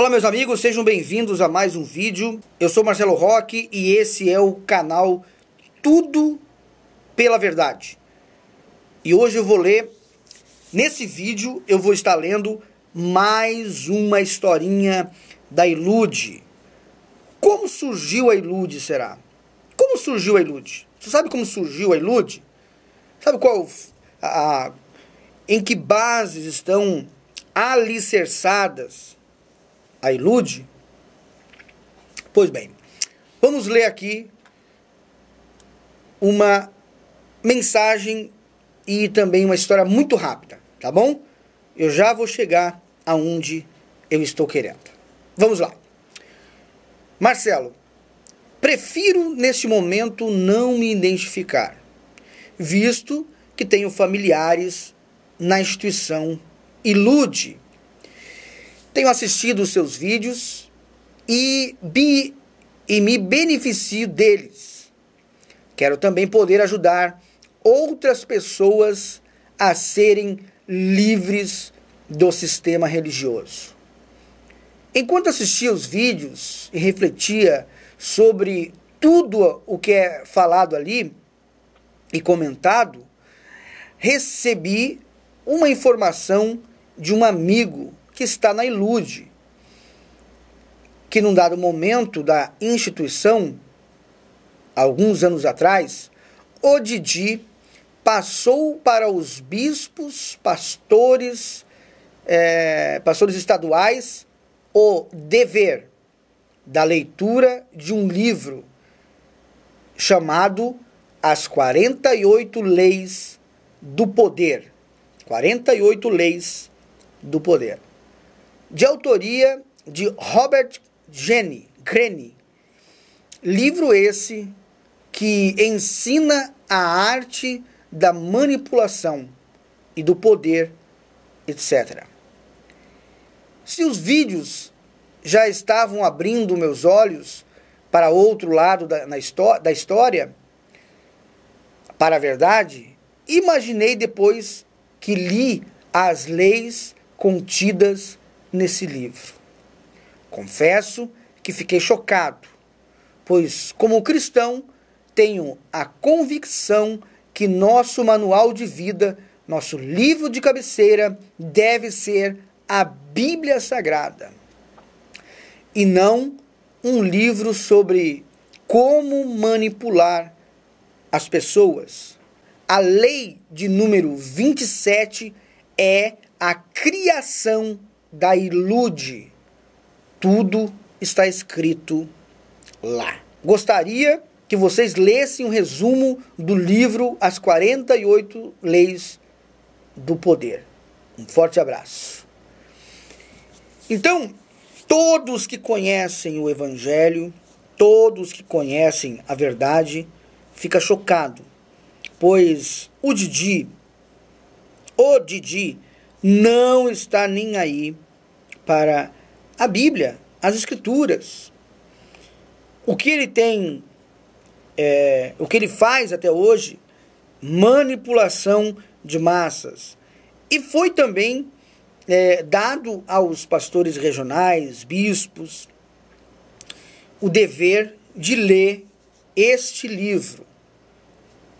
Olá meus amigos, sejam bem-vindos a mais um vídeo. Eu sou Marcelo Roque e esse é o canal Tudo pela Verdade. E hoje eu vou ler, nesse vídeo eu vou estar lendo mais uma historinha da Ilude. Como surgiu a Ilude, será? Como surgiu a Ilude? Você sabe como surgiu a Ilude? Sabe qual a, a em que bases estão alicerçadas a ilude? Pois bem, vamos ler aqui uma mensagem e também uma história muito rápida, tá bom? Eu já vou chegar aonde eu estou querendo. Vamos lá. Marcelo, prefiro neste momento não me identificar, visto que tenho familiares na instituição Ilude tenho assistido os seus vídeos e, e me beneficio deles. Quero também poder ajudar outras pessoas a serem livres do sistema religioso. Enquanto assistia os vídeos e refletia sobre tudo o que é falado ali e comentado, recebi uma informação de um amigo que está na ilude, que num dado momento da instituição, alguns anos atrás, o Didi passou para os bispos, pastores, é, pastores estaduais, o dever da leitura de um livro chamado As 48 Leis do Poder. 48 Leis do Poder de autoria de Robert Gene, Greene, Livro esse que ensina a arte da manipulação e do poder, etc. Se os vídeos já estavam abrindo meus olhos para outro lado da, da história, para a verdade, imaginei depois que li as leis contidas nesse livro. Confesso que fiquei chocado, pois, como cristão, tenho a convicção que nosso manual de vida, nosso livro de cabeceira, deve ser a Bíblia Sagrada e não um livro sobre como manipular as pessoas. A lei de número 27 é a criação da Ilude. Tudo está escrito lá. Gostaria que vocês lessem um resumo do livro As 48 Leis do Poder. Um forte abraço. Então, todos que conhecem o Evangelho, todos que conhecem a verdade, fica chocado, pois o Didi, o Didi, não está nem aí para a Bíblia, as Escrituras. O que ele tem, é, o que ele faz até hoje, manipulação de massas. E foi também é, dado aos pastores regionais, bispos, o dever de ler este livro,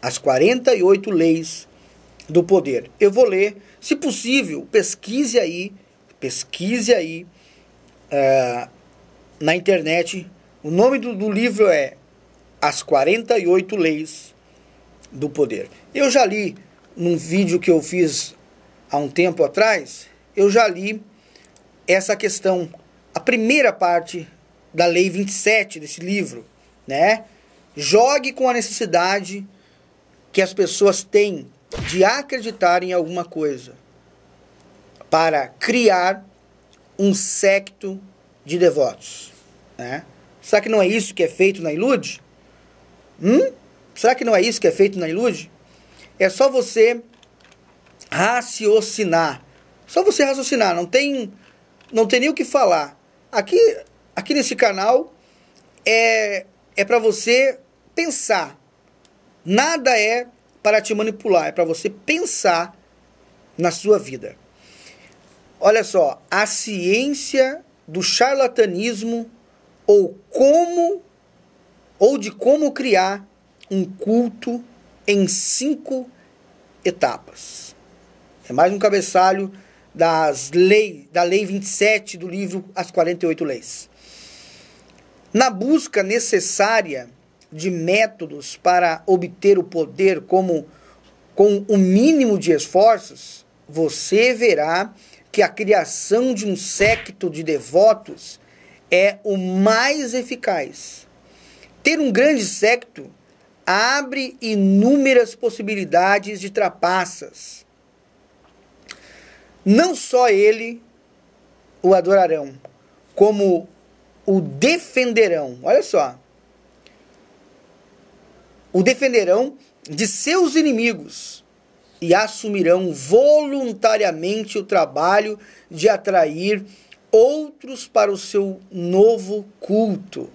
As 48 Leis do Poder. Eu vou ler se possível, pesquise aí, pesquise aí uh, na internet. O nome do, do livro é As 48 Leis do Poder. Eu já li num vídeo que eu fiz há um tempo atrás, eu já li essa questão, a primeira parte da Lei 27 desse livro, né? Jogue com a necessidade que as pessoas têm de acreditar em alguma coisa para criar um secto de devotos. Né? Será que não é isso que é feito na Ilude? Hum? Será que não é isso que é feito na Ilude? É só você raciocinar. Só você raciocinar, não tem não tem nem o que falar. Aqui aqui nesse canal é é para você pensar. Nada é para te manipular, é para você pensar na sua vida. Olha só, a ciência do charlatanismo ou como ou de como criar um culto em cinco etapas. É mais um cabeçalho das lei, da Lei 27 do livro As 48 Leis. Na busca necessária de métodos para obter o poder como com o mínimo de esforços, você verá que a criação de um secto de devotos é o mais eficaz. Ter um grande secto abre inúmeras possibilidades de trapaças. Não só ele o adorarão, como o defenderão. Olha só o defenderão de seus inimigos e assumirão voluntariamente o trabalho de atrair outros para o seu novo culto.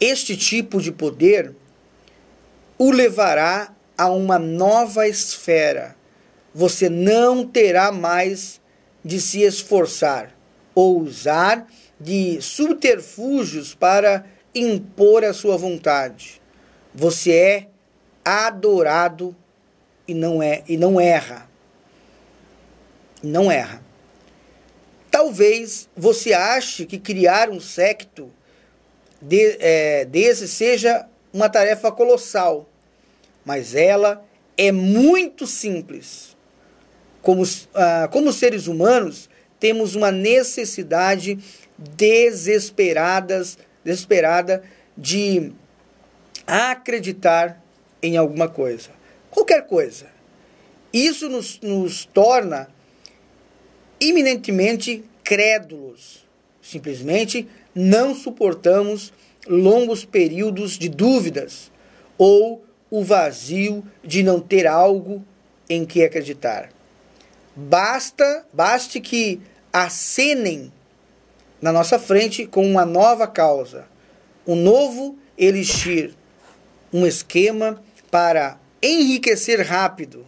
Este tipo de poder o levará a uma nova esfera. Você não terá mais de se esforçar ou usar de subterfúgios para impor a sua vontade. Você é adorado e não é e não erra. Não erra. Talvez você ache que criar um secto de, é, desse seja uma tarefa colossal, mas ela é muito simples. Como, ah, como seres humanos, temos uma necessidade desesperadas, desesperada de acreditar em alguma coisa. Qualquer coisa. Isso nos, nos torna iminentemente crédulos. Simplesmente não suportamos longos períodos de dúvidas ou o vazio de não ter algo em que acreditar. Basta, baste que acenem na nossa frente com uma nova causa, um novo elixir um esquema para enriquecer rápido.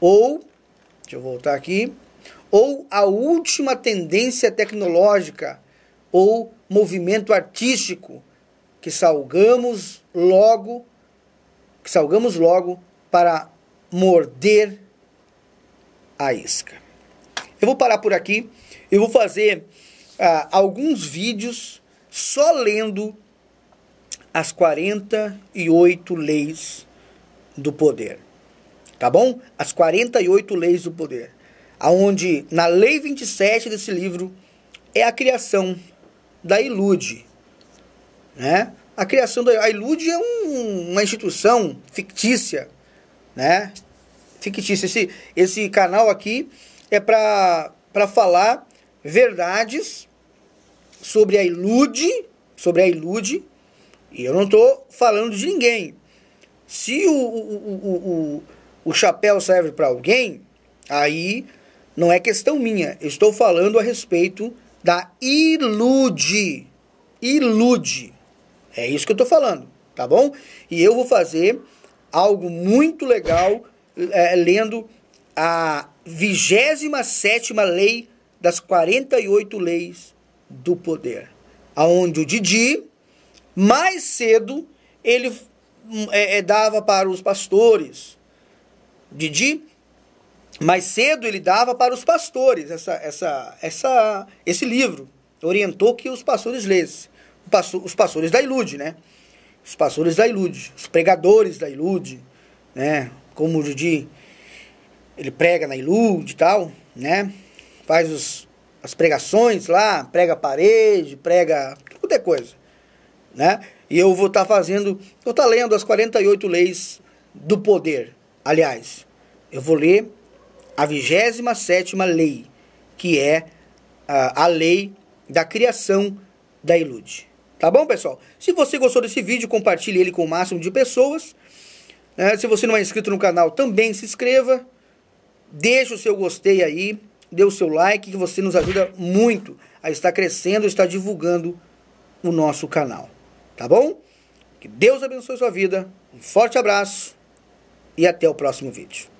Ou, deixa eu voltar aqui, ou a última tendência tecnológica ou movimento artístico que salgamos logo, que salgamos logo para morder a isca. Eu vou parar por aqui. Eu vou fazer ah, alguns vídeos só lendo as 48 leis do poder. Tá bom? As 48 leis do poder. Aonde na lei 27 desse livro é a criação da Ilude, né? A criação da Ilude é um, uma instituição fictícia, né? Fictícia. Esse, esse canal aqui é para para falar verdades sobre a Ilude, sobre a Ilude, e eu não estou falando de ninguém. Se o, o, o, o, o chapéu serve para alguém, aí não é questão minha. Eu estou falando a respeito da ilude. Ilude. É isso que eu estou falando, tá bom? E eu vou fazer algo muito legal é, lendo a 27 lei das 48 leis do poder, aonde o Didi mais cedo ele hum, é, é, dava para os pastores. Didi, mais cedo ele dava para os pastores essa, essa, essa, esse livro. Orientou que os pastores lessem. Os pastores da Ilude, né? Os pastores da Ilude, os pregadores da Ilude, né? Como o Didi, ele prega na Ilude e tal, né? Faz os, as pregações lá, prega parede, prega tudo é coisa né? E eu vou estar tá fazendo, vou estar tá lendo as 48 leis do poder. Aliás, eu vou ler a 27 lei, que é a, a lei da criação da Ilude. Tá bom, pessoal? Se você gostou desse vídeo, compartilhe ele com o máximo de pessoas. É, se você não é inscrito no canal, também se inscreva. Deixe o seu gostei aí, dê o seu like, que você nos ajuda muito a estar crescendo, a estar divulgando o nosso canal. Tá bom? Que Deus abençoe sua vida. Um forte abraço e até o próximo vídeo.